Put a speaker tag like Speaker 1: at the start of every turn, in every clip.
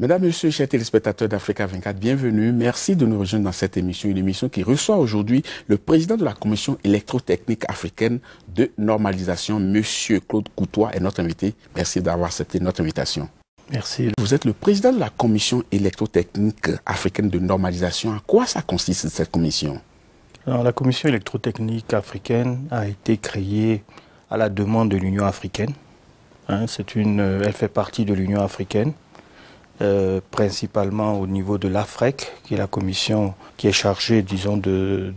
Speaker 1: Mesdames, Messieurs, chers téléspectateurs d'Africa 24, bienvenue. Merci de nous rejoindre dans cette émission, une émission qui reçoit aujourd'hui le président de la Commission électrotechnique africaine de normalisation, Monsieur Claude Coutois, est notre invité. Merci d'avoir accepté notre invitation. Merci. Vous êtes le président de la Commission électrotechnique africaine de normalisation. À quoi ça consiste cette commission
Speaker 2: La Commission électrotechnique africaine a été
Speaker 1: créée
Speaker 2: à la demande de l'Union africaine. Hein. Euh, elle fait partie de l'Union africaine. Euh, principalement au niveau de l'AFREC, qui est la commission qui est chargée, disons, de,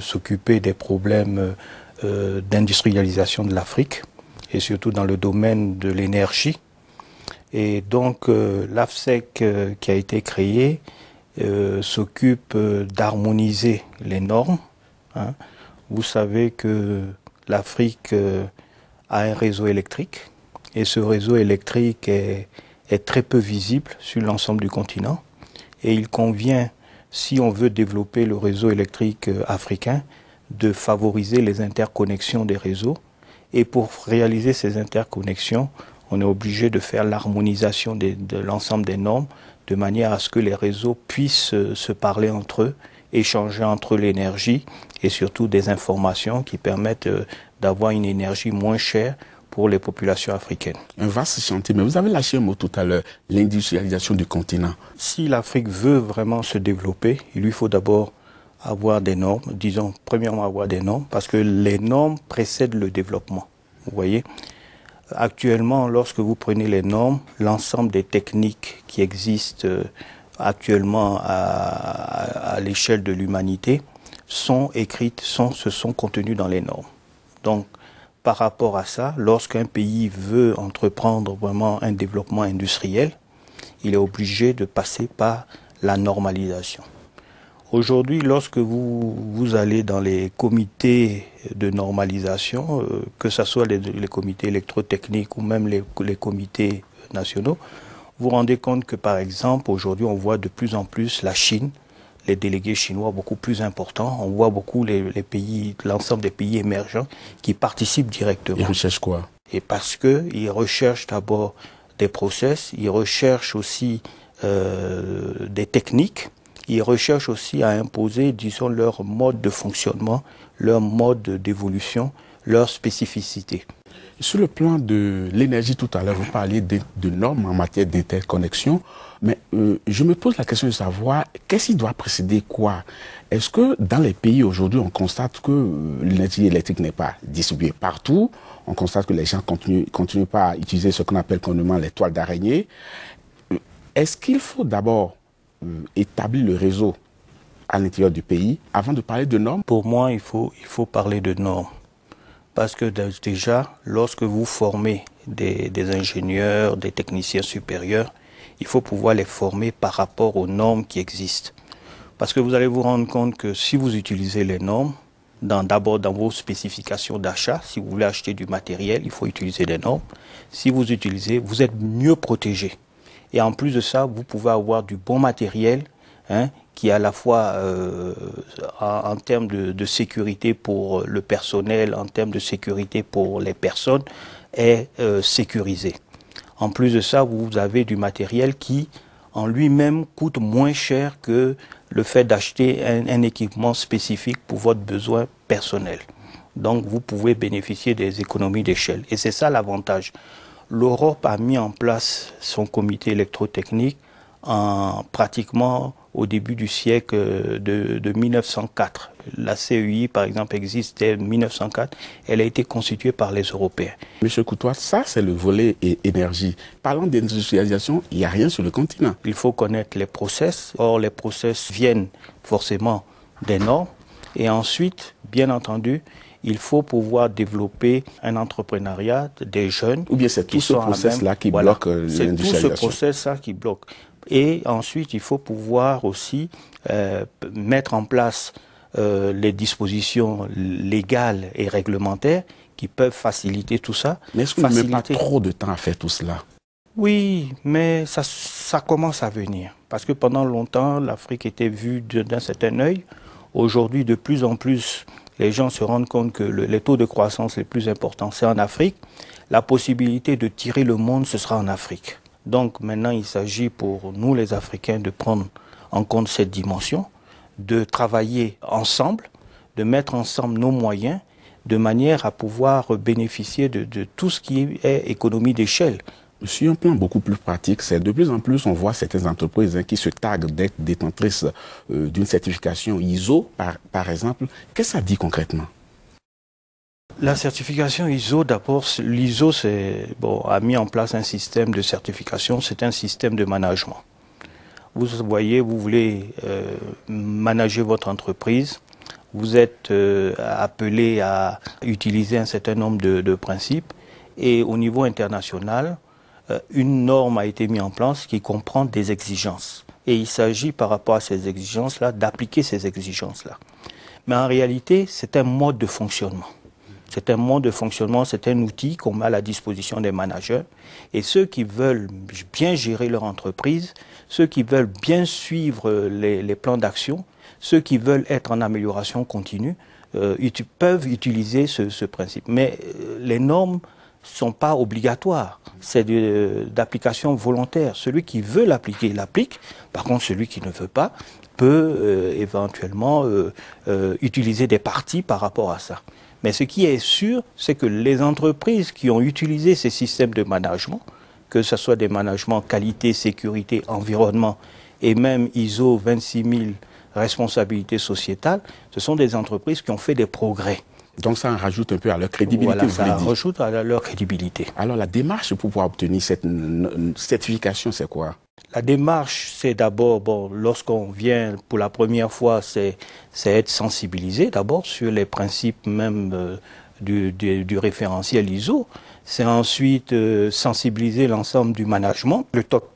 Speaker 2: s'occuper des problèmes euh, d'industrialisation de l'Afrique, et surtout dans le domaine de l'énergie. Et donc euh, l'AFSEC qui a été créée s'occupe d'harmoniser les normes. Hein. Vous savez que l'Afrique a un réseau électrique, et ce réseau électrique est est très peu visible sur l'ensemble du continent et il convient, si on veut développer le réseau électrique euh, africain, de favoriser les interconnexions des réseaux. Et pour réaliser ces interconnexions, on est obligé de faire l'harmonisation de, l'ensemble des normes de manière à ce que les réseaux puissent euh, se parler entre eux, échanger entre l'énergie et surtout des informations qui permettent euh, d'avoir une énergie
Speaker 1: moins chère pour les populations africaines. Un vaste chantier, mais vous avez lâché un mot tout à l'heure, l'industrialisation du continent. Si l'Afrique veut vraiment se développer, il lui faut d'abord
Speaker 2: avoir des normes, disons premièrement avoir des normes, parce que les normes précèdent le développement. Vous voyez Actuellement, lorsque vous prenez les normes, l'ensemble des techniques qui existent euh, actuellement à, l'échelle de l'humanité sont écrites, sont, se sont contenues dans les normes. Donc, par rapport à ça, lorsqu'un pays veut entreprendre vraiment un développement industriel, il est obligé de passer par la normalisation. Aujourd'hui, lorsque vous, vous allez dans les comités de normalisation, euh, que ce soit les, comités électrotechniques ou même les, les comités nationaux, vous vous rendez compte que par exemple, aujourd'hui, on voit de plus en plus la Chine les délégués chinois beaucoup plus importants. On voit beaucoup les, pays, l'ensemble des pays émergents qui participent directement.
Speaker 1: Ils recherchent quoi
Speaker 2: Et parce que ils recherchent d'abord des process, ils recherchent aussi euh, des techniques, ils recherchent aussi à imposer, disons,
Speaker 1: leur mode de fonctionnement, leur mode d'évolution, leur spécificité. Sur le plan de l'énergie, tout à l'heure, vous parliez de, normes en matière d'interconnexion, mais euh, je me pose la question de savoir qu'est-ce qui doit précéder quoi Est-ce que dans les pays aujourd'hui, on constate que euh, l'énergie électrique n'est pas distribuée partout On constate que les gens continuent, continuent pas à utiliser ce qu'on appelle communément les toiles d'araignée. Euh, est-ce qu'il faut d'abord établir le réseau à l'intérieur du pays avant de parler de normes Pour moi, il faut, il faut parler de normes. Parce que déjà,
Speaker 2: lorsque vous formez des, ingénieurs, des techniciens supérieurs, il faut pouvoir les former par rapport aux normes qui existent. Parce que vous allez vous rendre compte que si vous utilisez les normes, d'abord dans, vos spécifications d'achat, si vous voulez acheter du matériel, il faut utiliser les normes. Si vous utilisez, vous êtes mieux protégé. Et en plus de ça, vous pouvez avoir du bon matériel hein, qui à la fois euh, en, termes de, sécurité pour le personnel, en termes de sécurité pour les personnes, est euh, sécurisé. En plus de ça, vous avez du matériel qui en lui-même coûte moins cher que le fait d'acheter un équipement spécifique pour votre besoin personnel. Donc vous pouvez bénéficier des économies d'échelle. Et c'est ça l'avantage. L'Europe a mis en place son comité électrotechnique en pratiquement au début du siècle euh, de, 1904. La CEI, par exemple, existe dès 1904. Elle a été constituée par les
Speaker 1: Européens. Monsieur Coutois, ça, c'est le volet énergie. Parlant d'industrialisation, il n'y a rien sur le continent. Il faut connaître les process. Or, les process viennent forcément des
Speaker 2: normes. Et ensuite, bien entendu, il faut pouvoir développer un entrepreneuriat des jeunes. Ou bien c'est tout, ce euh, tout ce process-là qui bloque l'industrialisation. C'est tout ce process-là qui bloque. Et ensuite, il faut pouvoir aussi euh, mettre en place euh, les dispositions légales et réglementaires qui peuvent faciliter tout ça. Mais est-ce qu'on ne met pas trop de temps à faire tout cela Oui, mais ça, commence à venir. Parce que pendant longtemps, l'Afrique était vue d'un certain œil. Aujourd'hui, de plus en plus, les gens se rendent compte que les taux de croissance les plus importants, c'est en Afrique. La possibilité de tirer le monde, ce sera en Afrique. Donc maintenant, il s'agit pour nous, les Africains, de prendre en compte cette dimension, de travailler ensemble, de mettre ensemble nos moyens de manière à pouvoir bénéficier
Speaker 1: de, tout ce qui est économie d'échelle. Sur un plan beaucoup plus pratique, c'est de plus en plus on voit certaines entreprises hein, qui se taguent d'être détentrices euh, d'une certification ISO, par, par exemple. Qu'est-ce que ça dit concrètement
Speaker 2: la certification ISO, d'abord, l'ISO bon, a mis en place un système de certification, c'est un système de management. Vous voyez, vous voulez euh, manager votre entreprise, vous êtes euh, appelé à utiliser un certain nombre de, principes, et au niveau international, euh, une norme a été mise en place qui comprend des exigences. Et il s'agit par rapport à ces exigences-là d'appliquer ces exigences-là. Mais en réalité, c'est un mode de fonctionnement. C'est un mode de fonctionnement, c'est un outil qu'on met à la disposition des managers. Et ceux qui veulent bien gérer leur entreprise, ceux qui veulent bien suivre les, plans d'action, ceux qui veulent être en amélioration continue, euh, peuvent utiliser ce, principe. Mais euh, les normes ne sont pas obligatoires. C'est d'application volontaire. Celui qui veut l'appliquer, l'applique. Par contre, celui qui ne veut pas peut euh, éventuellement utiliser des parties par rapport à ça. Mais ce qui est sûr, c'est que les entreprises qui ont utilisé ces systèmes de management, que ce soit des managements qualité, sécurité, environnement et même ISO 26000 responsabilité sociétale, ce sont des entreprises qui ont fait des progrès.
Speaker 1: Donc ça en rajoute un peu à leur crédibilité. Voilà, ça rajoute à leur crédibilité. Alors la démarche pour pouvoir obtenir cette certification, c'est quoi la démarche, c'est d'abord, lorsqu'on vient pour la première fois, c'est
Speaker 2: être sensibilisé d'abord sur les principes même euh, du, référentiel ISO. C'est ensuite euh, sensibiliser l'ensemble du management, le top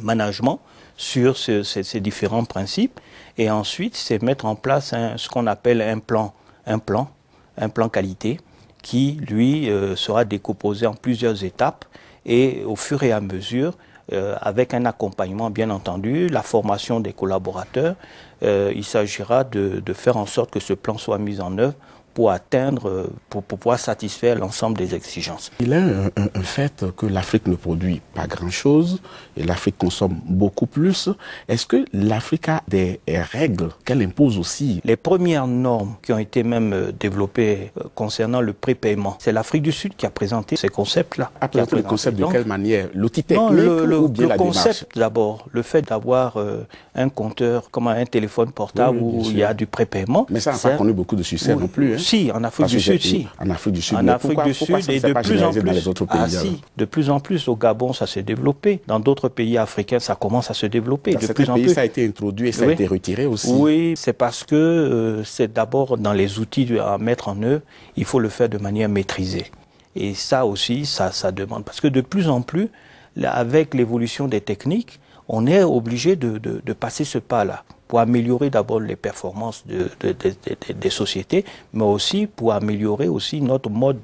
Speaker 2: management, sur ces, différents principes. Et ensuite, c'est mettre en place ce qu'on appelle un plan, un plan, un plan qualité, qui, lui, euh, sera décomposé en plusieurs étapes. Et au fur et à mesure, euh, avec un accompagnement bien entendu, la formation des collaborateurs. Euh, il s'agira de faire en sorte que ce plan soit mis en œuvre pour atteindre, pour, pouvoir satisfaire l'ensemble des
Speaker 1: exigences. Il est un, un, fait que l'Afrique ne produit pas grand-chose et l'Afrique consomme beaucoup plus. Est-ce que l'Afrique a des règles qu'elle impose aussi Les
Speaker 2: premières normes qui ont été même euh, développées euh, concernant le prépaiement, c'est l'Afrique du Sud qui a présenté
Speaker 1: ces concepts-là. Ah, a le concept de quelle manière L'outil le, le, le concept
Speaker 2: d'abord, le fait d'avoir euh, un compteur comme un téléphone portable où il y a du prépaiement. Mais ça n'a pas connu beaucoup de succès non plus. Hein en Afrique du Sud, si. En Afrique du Sud, en et de plus en plus. ah, si, de plus en plus, au Gabon, ça s'est développé. Dans d'autres pays africains, ça commence à se développer. Dans de plus en plus. ça a été introduit et ça a été retiré aussi. Oui, c'est parce que euh, c'est d'abord dans les outils à mettre en œuvre, il faut le faire de manière maîtrisée. Et ça aussi, ça, ça demande. Parce que de plus en plus, avec l'évolution des techniques, on est obligé de passer ce pas-là pour améliorer d'abord les performances des sociétés, mais aussi pour améliorer aussi notre mode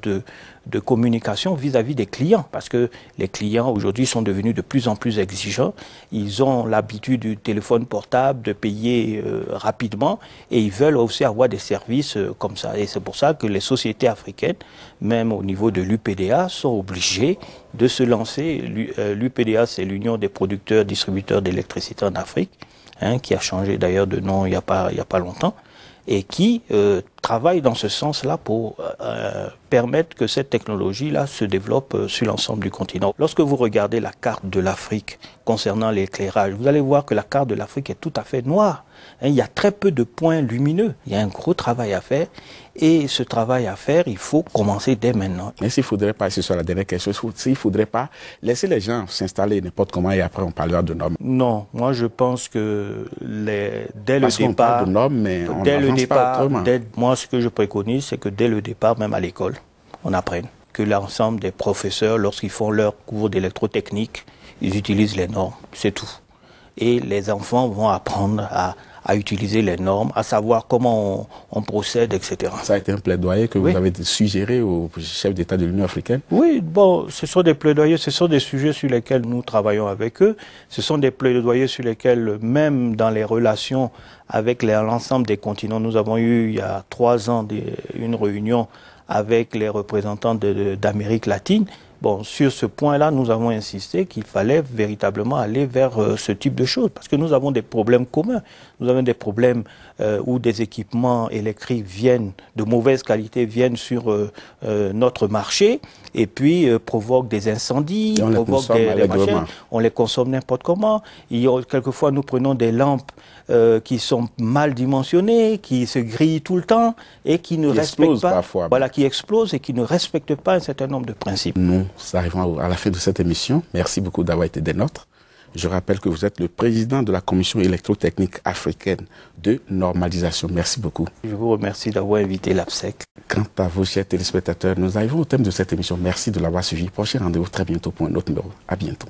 Speaker 2: de, communication vis-à-vis des clients, parce que les clients aujourd'hui sont devenus de plus en plus exigeants. Ils ont l'habitude du téléphone portable, de payer euh, rapidement, et ils veulent aussi avoir des services euh, comme ça. Et c'est pour ça que les sociétés africaines, même au niveau de l'UPDA, sont obligées de se lancer. L'UPDA, euh, c'est l'Union des producteurs, distributeurs d'électricité en Afrique. Hein, qui a changé d'ailleurs de nom il n'y a, pas, il a pas longtemps, et qui euh, travaille dans ce sens-là pour euh, euh, permettre que cette technologie-là se développe sur l'ensemble du continent. Lorsque vous regardez la carte de l'Afrique concernant l'éclairage. Vous allez voir que la carte de l'Afrique est tout à fait noire. Hein. il y a très peu de points lumineux.
Speaker 1: Il y a un gros travail à faire. Et ce travail à faire, il faut commencer dès maintenant. Mais s'il ne faudrait pas, ce soit la dernière question, s'il ne faudrait pas laisser les gens s'installer n'importe comment et après on parlera de normes. Non,
Speaker 2: moi je pense que les, dès le départ... Parle de normes, mais on le départ, pas moi ce que je préconise, c'est que dès le départ, même à l'école, on apprenne que l'ensemble des professeurs, lorsqu'ils font leur cours d'électrotechnique, ils utilisent les normes, c'est tout. Et les enfants vont apprendre à, utiliser les normes, à savoir comment
Speaker 1: on, procède, etc. Ça a été un plaidoyer que vous avez suggéré au chef d'État de l'Union africaine
Speaker 2: Oui, bon, ce sont des plaidoyers, ce sont des sujets sur lesquels nous travaillons avec eux. Ce sont des plaidoyers sur lesquels, même dans les relations avec l'ensemble des continents, nous avons eu il y a trois ans une réunion avec les représentants d'Amérique latine. Bon, sur ce point-là, nous avons insisté qu'il fallait véritablement aller vers euh, ce type de choses, parce que nous avons des problèmes communs. Nous avons des problèmes euh, où des équipements électriques viennent de mauvaise qualité, viennent sur euh, notre marché, et puis provoquent des incendies, on provoquent les des, on les consomme n'importe comment. quelquefois, nous prenons des lampes euh, qui sont mal dimensionnés, qui se grillent tout le temps et qui ne respectent pas, voilà, qui explosent et qui ne respectent pas un certain nombre
Speaker 1: de principes. Nous arrivons à la fin de cette émission. Merci beaucoup d'avoir été des nôtres. Je rappelle que vous êtes le président de la Commission électrotechnique africaine de normalisation. Merci beaucoup. Je vous remercie d'avoir invité l'APSEC. Quant à vous, chers téléspectateurs, nous arrivons au thème de cette émission. Merci de l'avoir suivi. Prochain rendez-vous très bientôt pour un autre numéro. À bientôt.